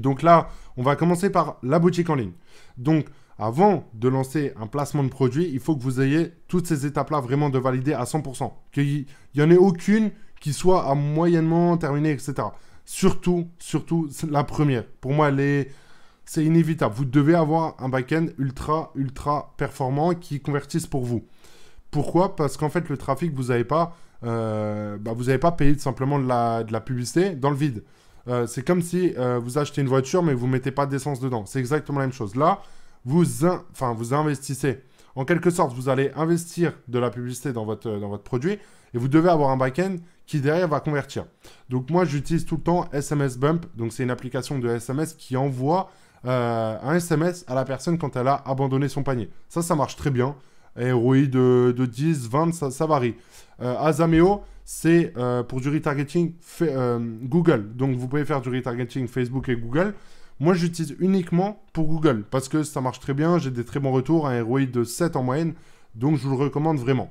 donc là, on va commencer par la boutique en ligne. Donc, avant de lancer un placement de produit, il faut que vous ayez toutes ces étapes-là vraiment de valider à 100%. Qu'il n'y en ait aucune qui soit à moyennement terminée, etc. Surtout, surtout la première. Pour moi, c'est inévitable. Vous devez avoir un back-end ultra, ultra performant qui convertisse pour vous. Pourquoi Parce qu'en fait, le trafic, vous n'avez pas, euh, bah, pas payé simplement de la publicité dans le vide. Euh, c'est comme si euh, vous achetez une voiture mais vous ne mettez pas d'essence dedans. C'est exactement la même chose. Là, vous, enfin, vous investissez. En quelque sorte, vous allez investir de la publicité dans votre, euh, dans votre produit et vous devez avoir un back-end qui derrière va convertir. Donc moi, j'utilise tout le temps SMS Bump. Donc c'est une application de SMS qui envoie un SMS à la personne quand elle a abandonné son panier. Ça, ça marche très bien. Et ROI de, 10, 20, ça, ça varie. Azameo, c'est euh, pour du retargeting euh, Google. Donc vous pouvez faire du retargeting Facebook et Google. Moi, j'utilise uniquement pour Google parce que ça marche très bien, j'ai des très bons retours, un ROI de 7 en moyenne, donc je vous le recommande vraiment.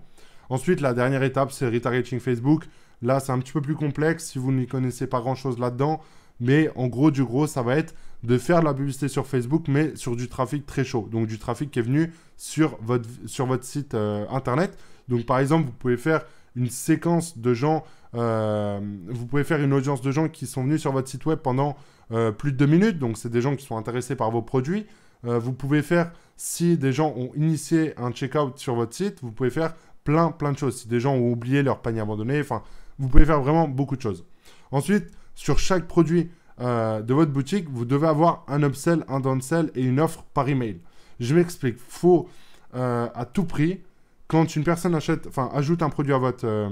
Ensuite, la dernière étape, c'est retargeting Facebook. Là, c'est un petit peu plus complexe si vous n'y connaissez pas grand-chose là-dedans, mais en gros, du gros, ça va être de faire de la publicité sur Facebook, mais sur du trafic très chaud, donc du trafic qui est venu sur votre, sur votre site euh, internet. Donc, par exemple, vous pouvez faire une séquence de gens. Euh, vous pouvez faire une audience de gens qui sont venus sur votre site web pendant euh, plus de deux minutes. Donc, c'est des gens qui sont intéressés par vos produits. Euh, vous pouvez faire, si des gens ont initié un checkout sur votre site, vous pouvez faire plein, plein de choses. Si des gens ont oublié leur panier abandonné, enfin, vous pouvez faire vraiment beaucoup de choses. Ensuite, sur chaque produit de votre boutique, vous devez avoir un upsell, un downsell et une offre par email. Je m'explique. Faut à tout prix quand une personne achète, enfin, ajoute un produit euh,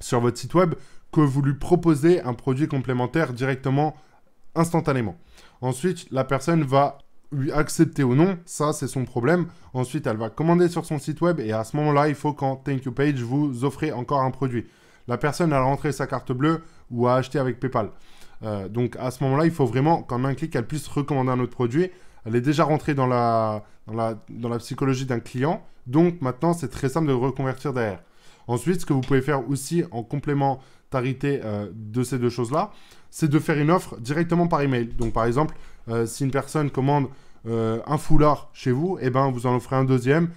sur votre site web, que vous lui proposez un produit complémentaire directement, instantanément. Ensuite, la personne va lui accepter ou non, ça c'est son problème. Ensuite, elle va commander sur son site web et à ce moment-là, il faut qu'en thank you page, vous offrez encore un produit. La personne a rentré sa carte bleue ou a acheté avec PayPal. Euh, donc à ce moment-là, il faut vraiment qu'en un clic, elle puisse recommander un autre produit elle est déjà rentrée dans la, dans la, psychologie d'un client. Donc maintenant, c'est très simple de reconvertir derrière. Ensuite, ce que vous pouvez faire aussi en complémentarité euh, de ces deux choses-là, c'est de faire une offre directement par email. Donc par exemple, euh, si une personne commande euh, un foulard chez vous, eh ben, vous en offrez un deuxième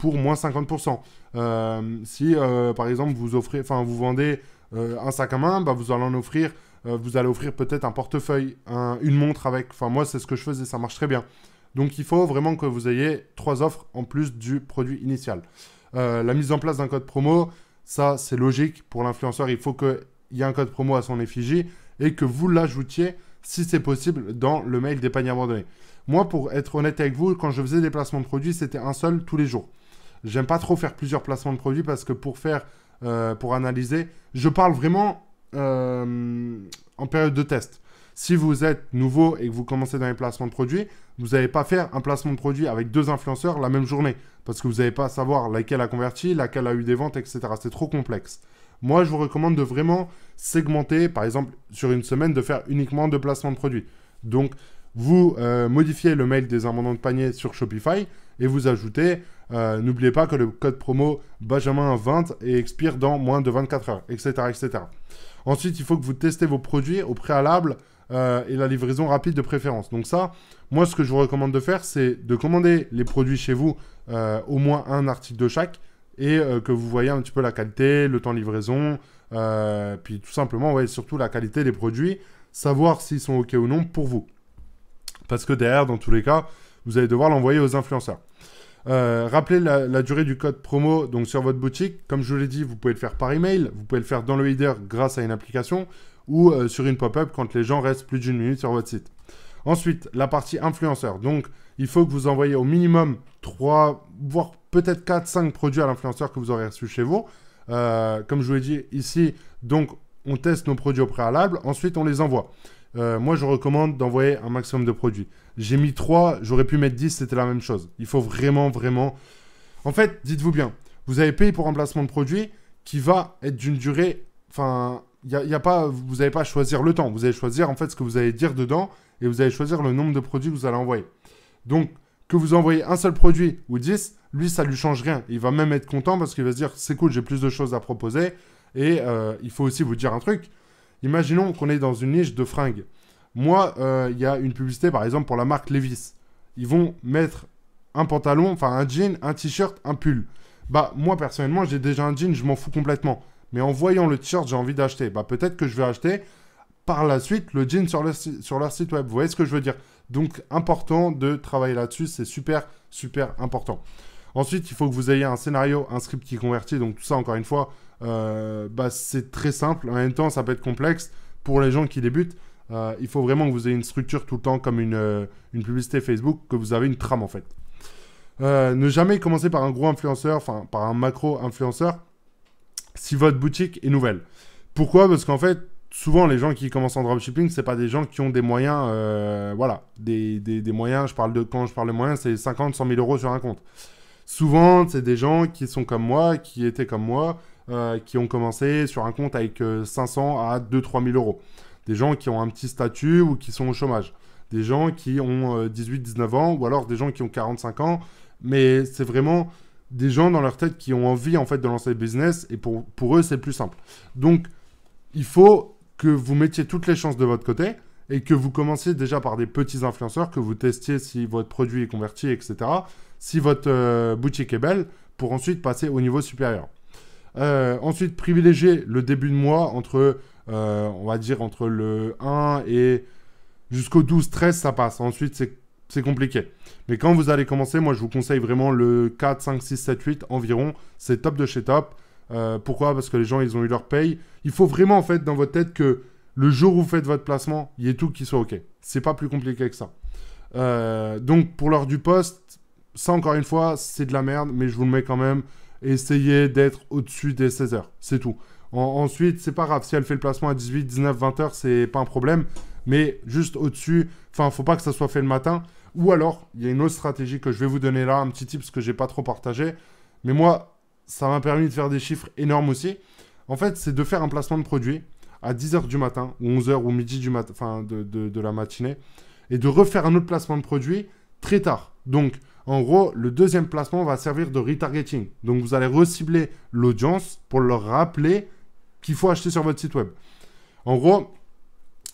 pour moins 50%. si par exemple vous, offrez, vous vendez un sac à main, bah, vous allez en offrir euh, vous allez offrir peut-être un portefeuille, une montre avec. Enfin, moi, c'est ce que je faisais, ça marche très bien. Donc, il faut vraiment que vous ayez trois offres en plus du produit initial. Euh, la mise en place d'un code promo, ça, c'est logique. Pour l'influenceur, il faut qu'il y ait un code promo à son effigie et que vous l'ajoutiez, si c'est possible, dans le mail des paniers abandonnés. Moi, pour être honnête avec vous, quand je faisais des placements de produits, c'était un seul tous les jours. J'aime pas trop faire plusieurs placements de produits parce que pour faire, euh, pour analyser, je parle vraiment euh, en période de test. Si vous êtes nouveau et que vous commencez dans les placements de produits, vous n'allez pas faire un placement de produit avec deux influenceurs la même journée. Parce que vous n'allez pas savoir laquelle a converti, laquelle a eu des ventes, etc. C'est trop complexe. Moi, je vous recommande de vraiment segmenter, par exemple, sur une semaine, de faire uniquement deux placements de produits. Donc, vous euh, modifiez le mail des amendants de panier sur Shopify et vous ajoutez euh, n'oubliez pas que le code promo Benjamin20 expire dans moins de 24 heures, etc., etc. Ensuite, il faut que vous testez vos produits au préalable euh, et la livraison rapide de préférence. Donc ça, moi, ce que je vous recommande de faire, c'est de commander les produits chez vous, euh, au moins un article de chaque, et que vous voyez un petit peu la qualité, le temps de livraison, puis tout simplement, ouais, surtout la qualité des produits, savoir s'ils sont OK ou non pour vous. Parce que derrière, dans tous les cas, vous allez devoir l'envoyer aux influenceurs. Euh, rappelez la, durée du code promo donc sur votre boutique. Comme je vous l'ai dit, vous pouvez le faire par email, vous pouvez le faire dans le header grâce à une application ou euh, sur une pop-up quand les gens restent plus d'une minute sur votre site. Ensuite, la partie influenceur. Donc, il faut que vous envoyez au minimum 3, voire peut-être 4, 5 produits à l'influenceur que vous aurez reçu chez vous. Euh, comme je vous l'ai dit ici, donc on teste nos produits au préalable, ensuite on les envoie. Euh, moi, je recommande d'envoyer un maximum de produits. J'ai mis 3, j'aurais pu mettre 10, c'était la même chose. Il faut vraiment, vraiment... En fait, dites-vous bien, vous avez payé pour un placement de produit qui va être d'une durée... Enfin, y y a pas, vous n'allez pas choisir le temps, vous allez choisir en fait ce que vous allez dire dedans et vous allez choisir le nombre de produits que vous allez envoyer. Donc, que vous envoyez un seul produit ou 10, lui, ça lui change rien. Il va même être content parce qu'il va se dire, c'est cool, j'ai plus de choses à proposer. Et euh, il faut aussi vous dire un truc. Imaginons qu'on est dans une niche de fringues. Moi, euh, il y a une publicité, par exemple, pour la marque Levis. Ils vont mettre un pantalon, enfin un jean, un t-shirt, un pull. Bah, moi, personnellement, j'ai déjà un jean, je m'en fous complètement. Mais en voyant le t-shirt, j'ai envie d'acheter. Bah, peut-être que je vais acheter par la suite le jean sur leur site web. Vous voyez ce que je veux dire Donc, important de travailler là-dessus. C'est super, super important. Ensuite, il faut que vous ayez un scénario, un script qui convertit. Donc, tout ça, encore une fois, euh, bah, c'est très simple. En même temps, ça peut être complexe pour les gens qui débutent. Euh, il faut vraiment que vous ayez une structure tout le temps, comme une, euh, publicité Facebook, que vous avez une trame en fait. ne jamais commencer par un gros influenceur, enfin par un macro influenceur, si votre boutique est nouvelle. Pourquoi Parce qu'en fait, souvent les gens qui commencent en dropshipping, ce c'est pas des gens qui ont des moyens, voilà, des, moyens. Je parle de quand je parle de moyens, c'est 50, 100 000 euros sur un compte. Souvent, c'est des gens qui sont comme moi, qui étaient comme moi, euh, qui ont commencé sur un compte avec 500 euh, à 2-3 000 euros. Des gens qui ont un petit statut ou qui sont au chômage. Des gens qui ont 18-19 euh, ans ou alors des gens qui ont 45 ans. Mais c'est vraiment des gens dans leur tête qui ont envie en fait de lancer le business et pour, eux c'est plus simple. Donc il faut que vous mettiez toutes les chances de votre côté et que vous commenciez déjà par des petits influenceurs, que vous testiez si votre produit est converti, etc. Si votre boutique est belle, pour ensuite passer au niveau supérieur. Euh, ensuite, privilégier le début de mois entre, euh, on va dire, entre le 1 et jusqu'au 12-13, ça passe. Ensuite, c'est compliqué. Mais quand vous allez commencer, moi je vous conseille vraiment le 4, 5, 6, 7, 8 environ. C'est top de chez top. Euh, pourquoi Parce que les gens, ils ont eu leur paye. Il faut vraiment, en fait, dans votre tête que le jour où vous faites votre placement, il y ait tout qui soit OK. C'est pas plus compliqué que ça. donc, pour l'heure du poste, ça, encore une fois, c'est de la merde, mais je vous le mets quand même essayer d'être au-dessus des 16 heures. C'est tout. ensuite, c'est pas grave. Si elle fait le placement à 18, 19, 20 heures, c'est pas un problème. Mais juste au-dessus, enfin, faut pas que ça soit fait le matin. Ou alors, il y a une autre stratégie que je vais vous donner là, un petit tip, parce que j'ai pas trop partagé. Mais moi, ça m'a permis de faire des chiffres énormes aussi. En fait, c'est de faire un placement de produit à 10h du matin, ou 11h, ou midi du matin, de, de la matinée, et de refaire un autre placement de produit très tard. Donc, en gros, le deuxième placement va servir de retargeting. Donc vous allez recibler l'audience pour leur rappeler qu'il faut acheter sur votre site web. En gros,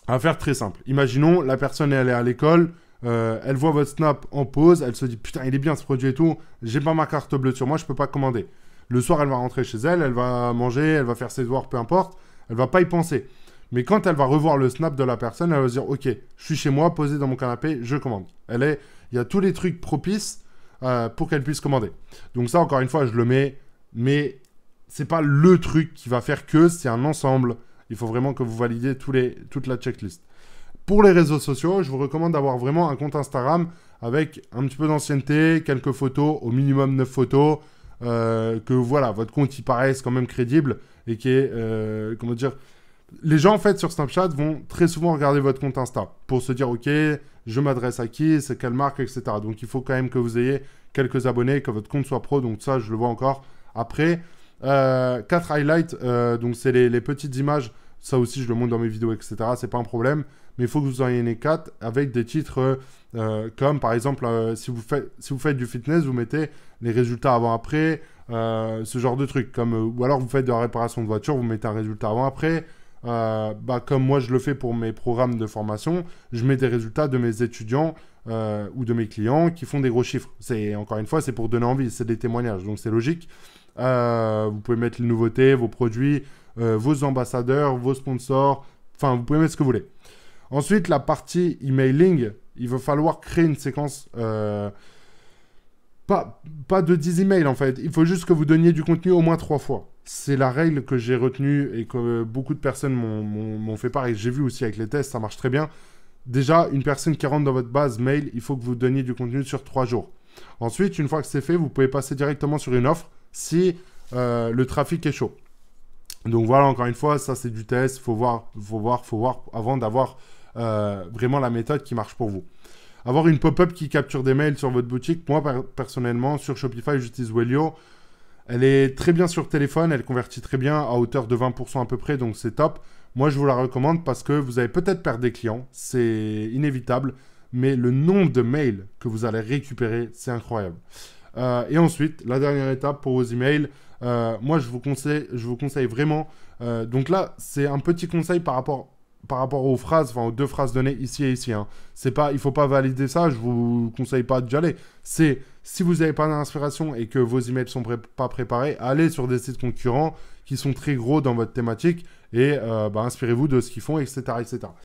à faire très simple. Imaginons la personne est allée à l'école, euh, elle voit votre snap en pause, elle se dit putain il est bien ce produit et tout, j'ai pas ma carte bleue sur moi, je peux pas commander. Le soir elle va rentrer chez elle, elle va manger, elle va faire ses devoirs, peu importe, elle va pas y penser. Mais quand elle va revoir le snap de la personne, elle va se dire ok, je suis chez moi, posé dans mon canapé, je commande. Elle est il y a tous les trucs propices euh, pour qu'elle puisse commander. Donc ça, encore une fois, je le mets, mais c'est pas le truc qui va faire que, c'est un ensemble. Il faut vraiment que vous validiez tous les, toute la checklist. Pour les réseaux sociaux, je vous recommande d'avoir vraiment un compte Instagram avec un petit peu d'ancienneté, quelques photos, au minimum 9 photos, euh, que voilà, votre compte y paraisse quand même crédible et qui est, euh, comment dire, les gens en fait sur Snapchat vont très souvent regarder votre compte Insta pour se dire ok, je m'adresse à qui, c'est quelle marque, etc. Donc il faut quand même que vous ayez quelques abonnés, que votre compte soit pro. Donc ça, je le vois encore après. Euh, 4 highlights, euh, donc c'est les, petites images. Ça aussi, je le montre dans mes vidéos, etc. C'est pas un problème. Mais il faut que vous en ayez quatre avec des titres euh, comme, par exemple, euh, si, vous faites, si vous faites du fitness, vous mettez les résultats avant-après, ce genre de truc. Comme, ou alors, vous faites de la réparation de voiture, vous mettez un résultat avant-après. Euh, bah, comme moi je le fais pour mes programmes de formation, je mets des résultats de mes étudiants euh, ou de mes clients qui font des gros chiffres. C'est encore une fois, c'est pour donner envie, c'est des témoignages, donc c'est logique. Euh, vous pouvez mettre les nouveautés, vos produits, vos ambassadeurs, vos sponsors, enfin vous pouvez mettre ce que vous voulez. Ensuite, la partie emailing, il va falloir créer une séquence. Pas, pas de 10 emails en fait, il faut juste que vous donniez du contenu au moins 3 fois c'est la règle que j'ai retenue et que beaucoup de personnes m'ont fait part et j'ai vu aussi avec les tests, ça marche très bien. Déjà, une personne qui rentre dans votre base mail, il faut que vous donniez du contenu sur trois jours. Ensuite, une fois que c'est fait, vous pouvez passer directement sur une offre si euh, le trafic est chaud. Donc voilà, encore une fois, ça c'est du test, faut voir, faut voir, faut voir avant d'avoir euh, vraiment la méthode qui marche pour vous. Avoir une pop-up qui capture des mails sur votre boutique, moi personnellement, sur Shopify, j'utilise Wellio. Elle est très bien sur téléphone, elle convertit très bien à hauteur de 20% à peu près, donc c'est top. Moi, je vous la recommande parce que vous allez peut-être perdre des clients, c'est inévitable, mais le nombre de mails que vous allez récupérer, c'est incroyable. Euh, et ensuite, la dernière étape pour vos emails, euh, moi, je vous conseille, je vous conseille vraiment. Euh, donc là, c'est un petit conseil par rapport par rapport aux phrases, enfin aux deux phrases données ici et ici. Hein. C'est pas, il faut pas valider ça. Je vous conseille pas d'y aller. C'est si vous n'avez pas d'inspiration et que vos emails ne sont pas préparés, allez sur des sites concurrents qui sont très gros dans votre thématique et euh, bah, inspirez-vous de ce qu'ils font, etc., etc.